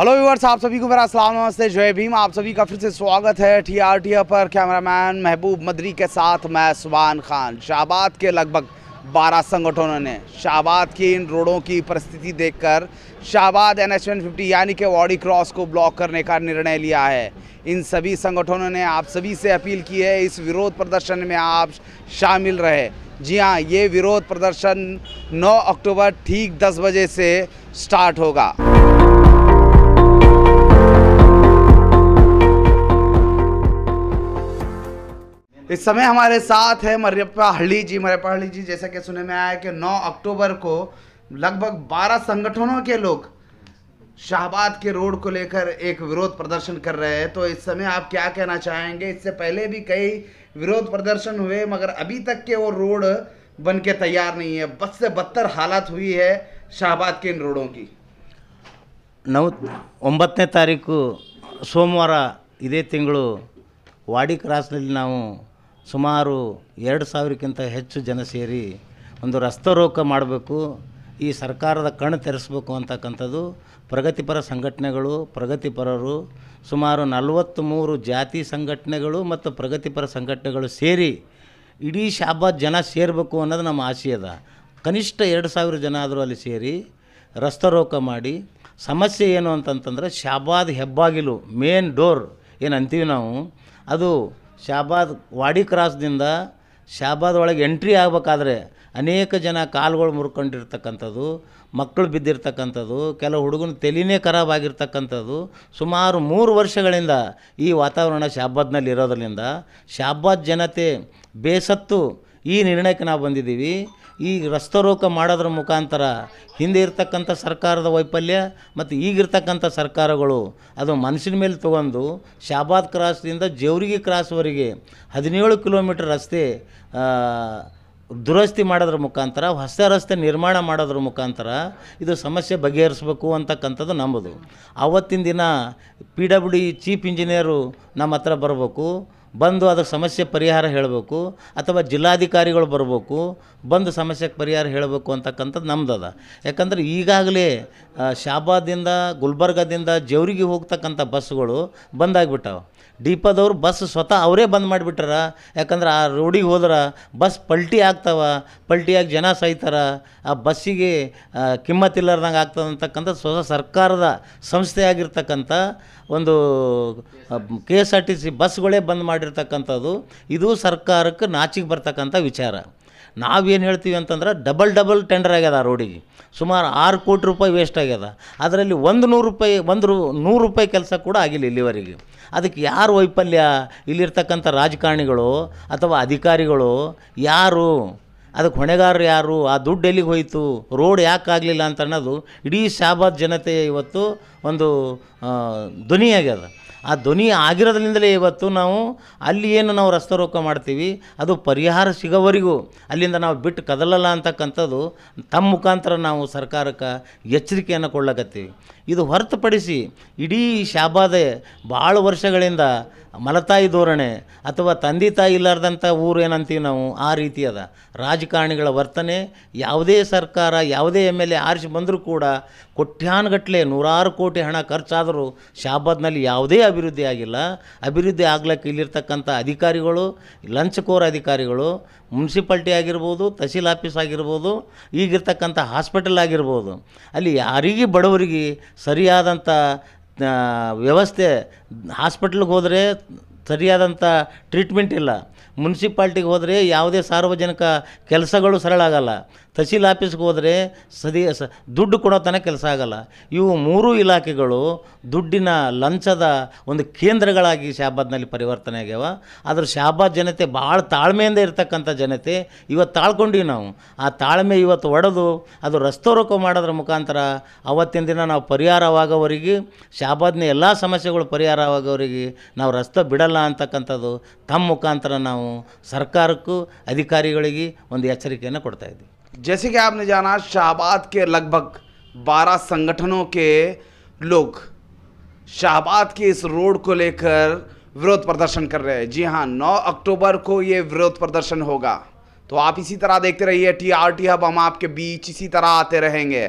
hello viewers आप सभी को मेरा असलाम नमस्ते जय भीम आप सभी का फिर से स्वागत है टी आर टी पर कैमरामैन महबूब मदरी के साथ मैं सुबहान खान शाहबाद के लगभग 12 संगठनों ने शाहबाद की इन रोडों की परिस्थिति देखकर शाहबाद एन एच यानी कि वाड़ी क्रॉस को ब्लॉक करने का निर्णय लिया है इन सभी संगठनों ने आप सभी से अपील की है इस विरोध प्रदर्शन में आप शामिल रहे जी हाँ ये विरोध प्रदर्शन नौ अक्टूबर ठीक दस बजे से स्टार्ट होगा इस समय हमारे साथ है मरियप्पा हल्ली जी मरियप्पा हल्ली जी जैसा कि सुने में आया कि 9 अक्टूबर को लगभग 12 संगठनों के लोग शाहबाद के रोड को लेकर एक विरोध प्रदर्शन कर रहे हैं तो इस समय आप क्या कहना चाहेंगे इससे पहले भी कई विरोध प्रदर्शन हुए मगर अभी तक के वो रोड बन के तैयार नहीं है बद से बदतर हालत हुई है शाहबाद के इन रोडों की नौ ಒಂಬತ್ತನೇ तारीख सोमवार ಇದೇ ತಿಂಗಳು ವಾಡಿ ಕ್ರಾಸ್ನಲ್ಲಿ ಸುಮಾರು ಎರಡು ಸಾವಿರಕ್ಕಿಂತ ಹೆಚ್ಚು ಜನ ಸೇರಿ ಒಂದು ರಸ್ತೆ ರೋಕ ಮಾಡಬೇಕು ಈ ಸರ್ಕಾರದ ಕಣ್ಣು ತೆರೆಸಬೇಕು ಅಂತಕ್ಕಂಥದ್ದು ಪ್ರಗತಿಪರ ಸಂಘಟನೆಗಳು ಪ್ರಗತಿಪರರು ಸುಮಾರು ನಲವತ್ತ್ಮೂರು ಜಾತಿ ಸಂಘಟನೆಗಳು ಮತ್ತು ಪ್ರಗತಿಪರ ಸಂಘಟನೆಗಳು ಸೇರಿ ಇಡೀ ಶಾಬಾದ್ ಜನ ಸೇರಬೇಕು ಅನ್ನೋದು ನಮ್ಮ ಆಸೆ ಅದ ಕನಿಷ್ಠ ಎರಡು ಸಾವಿರ ಜನ ಆದರೂ ಅಲ್ಲಿ ಸೇರಿ ರಸ್ತೆ ರೋಕ ಮಾಡಿ ಸಮಸ್ಯೆ ಏನು ಅಂತಂತಂದರೆ ಶಾಬಾದ್ ಹೆಬ್ಬಾಗಿಲು ಮೇನ್ ಡೋರ್ ಏನು ಅಂತೀವಿ ನಾವು ಅದು ಶಾಬಾದ್ ವಾಡಿ ಕ್ರಾಸ್ದಿಂದ ಶಾಬಾದ್ ಒಳಗೆ ಎಂಟ್ರಿ ಆಗಬೇಕಾದ್ರೆ ಅನೇಕ ಜನ ಕಾಲುಗಳು ಮುರ್ಕೊಂಡಿರ್ತಕ್ಕಂಥದ್ದು ಮಕ್ಕಳು ಬಿದ್ದಿರ್ತಕ್ಕಂಥದ್ದು ಕೆಲವು ಹುಡುಗನ ತೆಲಿನೇ ಆಗಿರ್ತಕ್ಕಂಥದ್ದು ಸುಮಾರು ಮೂರು ವರ್ಷಗಳಿಂದ ಈ ವಾತಾವರಣ ಶಾಬಾದ್ನಲ್ಲಿರೋದ್ರಿಂದ ಇರೋದರಿಂದ ಶಾಬಾದ್ ಜನತೆ ಬೇಸತ್ತು ಈ ನಿರ್ಣಯಕ್ಕೆ ನಾವು ಬಂದಿದ್ದೀವಿ ಈ ರಸ್ತೆ ರೋಕ ಮಾಡೋದ್ರ ಮುಖಾಂತರ ಹಿಂದೆ ಇರ್ತಕ್ಕಂಥ ಸರ್ಕಾರದ ವೈಫಲ್ಯ ಮತ್ತು ಈಗಿರ್ತಕ್ಕಂಥ ಸರ್ಕಾರಗಳು ಅದು ಮನುಷ್ಯನ ಮೇಲೆ ತೊಗೊಂಡು ಶಾಬಾದ್ ಕ್ರಾಸ್ದಿಂದ ಜೇವರಿಗೆ ಕ್ರಾಸ್ವರೆಗೆ ಹದಿನೇಳು ಕಿಲೋಮೀಟರ್ ರಸ್ತೆ ದುರಸ್ತಿ ಮಾಡೋದ್ರ ಮುಖಾಂತರ ಹೊಸ ರಸ್ತೆ ನಿರ್ಮಾಣ ಮಾಡೋದ್ರ ಮುಖಾಂತರ ಇದು ಸಮಸ್ಯೆ ಬಗೆಹರಿಸಬೇಕು ಅಂತಕ್ಕಂಥದ್ದು ನಂಬೋದು ಆವತ್ತಿನ ದಿನ P W D chief engineer ನಮ್ಮ ಹತ್ರ ಬರಬೇಕು ಬಂದು ಅದಕ್ಕೆ ಸಮಸ್ಯೆ ಪರಿಹಾರ ಹೇಳಬೇಕು ಅಥವಾ ಜಿಲ್ಲಾಧಿಕಾರಿಗಳು ಬರಬೇಕು ಬಂದು ಸಮಸ್ಯೆಗೆ ಪರಿಹಾರ ಹೇಳಬೇಕು ಅಂತಕ್ಕಂಥದ್ದು ನಮ್ದದ ಯಾಕಂದ್ರೆ ಈಗಾಗಲೇ ಶಾಬಾದಿಂದ ಗುಲ್ಬರ್ಗದಿಂದ ಜವರಿಗೆ ಹೋಗ್ತಕ್ಕಂಥ ಬಸ್ಗಳು ಬಂದಾಗ್ಬಿಟ್ಟಾವೆ ಡಿಪೋದವ್ರು ಬಸ್ ಸ್ವತಃ ಅವರೇ ಬಂದ್ ಮಾಡಿಬಿಟ್ಟಾರ ಯಾಕಂದ್ರೆ ಆ ರೋಡಿಗೆ ಹೋದ್ರೆ ಬಸ್ ಪಲ್ಟಿ ಆಗ್ತಾವ ಪಲ್ಟಿಯಾಗಿ ಜನ ಸಾಯ್ತಾರ ಆ ಬಸ್ಸಿಗೆ ಕಿಮ್ಮತ್ತಿಲ್ಲದಂಗೆ ಆಗ್ತದೆ ಅಂತಕ್ಕಂಥ ಸ್ವತಃ ಸರ್ಕಾರದ ಸಂಸ್ಥೆ ಆಗಿರ್ತಕ್ಕಂಥ ಒಂದು K S R T C ಬಸ್ಗಳೇ ಬಂದ್ ಮಾಡಿ ಮಾಡಿರ್ತಕ್ಕಂಥದ್ದು ಇದು ಸರ್ಕಾರಕ್ಕೆ ನಾಚಿಗೆ ಬರ್ತಕ್ಕಂಥ ವಿಚಾರ ನಾವೇನು ಹೇಳ್ತೀವಿ ಅಂತಂದ್ರೆ ಡಬಲ್ ಡಬಲ್ ಟೆಂಡರ್ ಆಗ್ಯದ ಆ ರೋಡಿಗೆ ಸುಮಾರು ಆರು ಕೋಟಿ ರೂಪಾಯಿ ವೇಸ್ಟ್ ಆಗ್ಯದ ಅದರಲ್ಲಿ ಒಂದು ನೂರು ರೂಪಾಯಿ ಒಂದು ರೂ ನೂರು ರೂಪಾಯಿ ಕೆಲಸ ಕೂಡ ಆಗಿಲ್ಲ ಇಲ್ಲಿವರೆಗೆ ಅದಕ್ಕೆ ಯಾರು ವೈಫಲ್ಯ ಇಲ್ಲಿರ್ತಕ್ಕಂಥ ರಾಜಕಾರಣಿಗಳು ಅಥವಾ ಅಧಿಕಾರಿಗಳು ಯಾರು ಅದಕ್ಕೆ ಹೊಣೆಗಾರರು ಯಾರು ಆ ದುಡ್ಡು ಎಲ್ಲಿಗೆ ಹೋಯಿತು ರೋಡ್ ಯಾಕೆ ಆಗಲಿಲ್ಲ ಅಂತ ಅನ್ನೋದು ಇಡೀ ಶಾಬಾದ್ ಜನತೆ ಇವತ್ತು ಒಂದು ಧ್ವನಿಯಾಗ್ಯದ ಆ ಧ್ವನಿ ಆಗಿರೋದ್ರಿಂದಲೇ ಇವತ್ತು ನಾವು ಅಲ್ಲಿ ಏನು ನಾವು ರಸ್ತೆ ರೋಕ ಮಾಡ್ತೀವಿ ಅದು ಪರಿಹಾರ ಸಿಗೋವರೆಗೂ ಅಲ್ಲಿಂದ ನಾವು ಬಿಟ್ಟು ಕದಲಲ್ಲ ಅಂತಕ್ಕಂಥದ್ದು ತಮ್ಮ ಮುಖಾಂತರ ನಾವು ಸರ್ಕಾರಕ್ಕೆ ಎಚ್ಚರಿಕೆಯನ್ನು ಕೊಡ್ಲಕತ್ತೀವಿ ಇದು ಹೊರತುಪಡಿಸಿ ಇಡೀ ಶಾಬಾದೆ ಭಾಳ ವರ್ಷಗಳಿಂದ ಮಲತಾಯಿ ಧೋರಣೆ ಅಥವಾ ತಂದೆ ತಾಯಿ ಇಲ್ಲಾರ್ದಂಥ ಊರು ಏನಂತೀವಿ ನಾವು ಆ ರೀತಿ ಅದ ರಾಜಕಾರಣಿಗಳ ವರ್ತನೆ ಯಾವುದೇ ಸರ್ಕಾರ ಯಾವುದೇ ಎಮ್ ಎಲ್ ಎ ಆರಿಸಿ ಬಂದರೂ ಕೂಡ ಕೋಟ್ಯಾನ್ಗಟ್ಟಲೆ ನೂರಾರು ಕೋಟಿ ಕೋಟಿ ಹಣ ಖರ್ಚಾದರೂ ಶಾಬಾದ್ನಲ್ಲಿ ಯಾವುದೇ ಅಭಿವೃದ್ಧಿ ಆಗಿಲ್ಲ ಅಭಿವೃದ್ಧಿ ಆಗ್ಲಿಕ್ಕೆ ಇಲ್ಲಿರ್ತಕ್ಕಂಥ ಅಧಿಕಾರಿಗಳು ಲಂಚಕೋರ ಅಧಿಕಾರಿಗಳು ಮುನ್ಸಿಪಾಲ್ಟಿ ಆಗಿರ್ಬೋದು ತಹಸೀಲ್ ಆಫೀಸ್ ಆಗಿರ್ಬೋದು ಈಗಿರ್ತಕ್ಕಂಥ ಹಾಸ್ಪಿಟಲ್ ಆಗಿರ್ಬೋದು ಅಲ್ಲಿ ಯಾರಿಗೆ ಬಡವರಿಗೆ ಸರಿಯಾದಂಥ ವ್ಯವಸ್ಥೆ ಹಾಸ್ಪಿಟ್ಲಿಗೆ ಹೋದರೆ ಸರಿಯಾದಂಥ ಟ್ರೀಟ್ಮೆಂಟ್ ಇಲ್ಲ ಮುನ್ಸಿಪಾಲ್ಟಿಗೆ ಹೋದರೆ ಯಾವುದೇ ಸಾರ್ವಜನಿಕ ಕೆಲಸಗಳು ಸರಳ ಆಗಲ್ಲ ತಹಸೀಲ್ ಆಫೀಸ್ಗೆ ಹೋದರೆ ಸದಿ ಸ ದುಡ್ಡು ಕೊಡೋ ತನಕ ಕೆಲಸ ಆಗಲ್ಲ ಇವು ಮೂರೂ ಇಲಾಖೆಗಳು ದುಡ್ಡಿನ ಲಂಚದ ಒಂದು ಕೇಂದ್ರಗಳಾಗಿ ಶಾಬಾದ್ನಲ್ಲಿ ಪರಿವರ್ತನೆ ಆಗ್ಯಾವ ಆದರೆ ಶಾಬಾದ್ ಜನತೆ ಭಾಳ ತಾಳ್ಮೆಯಿಂದ ಇರತಕ್ಕಂಥ ಜನತೆ ಇವತ್ತು ತಾಳ್ಕೊಂಡಿವಿ ನಾವು ಆ ತಾಳ್ಮೆ ಇವತ್ತು ಒಡೆದು ಅದು ರಸ್ತೋರಕ್ಕೂ ಮಾಡೋದ್ರ ಮುಖಾಂತರ ಅವತ್ತಿನ ದಿನ ನಾವು ಪರಿಹಾರವಾಗೋವರಿಗೆ ಶಾಬಾದ್ನ ಎಲ್ಲ ಸಮಸ್ಯೆಗಳು ಪರಿಹಾರವಾಗೋವರೆಗೆ ನಾವು ರಸ್ತೆ ಬಿಡಲ್ಲ ಅಂತಕ್ಕಂಥದ್ದು ತಮ್ಮ ಮುಖಾಂತರ ನಾವು सरकार को अधिकारी ಎಚ್ಚರಿಕೆಯನ್ನು जैसे कि आपने जाना शाहबाद के लगभग 12 संगठनों के लोग शाहबाद के इस रोड को लेकर विरोध प्रदर्शन कर रहे हैं जी हाँ 9 अक्टूबर को ये विरोध प्रदर्शन होगा तो आप इसी तरह देखते रहिए टी आर टी हब हम आपके बीच इसी तरह आते रहेंगे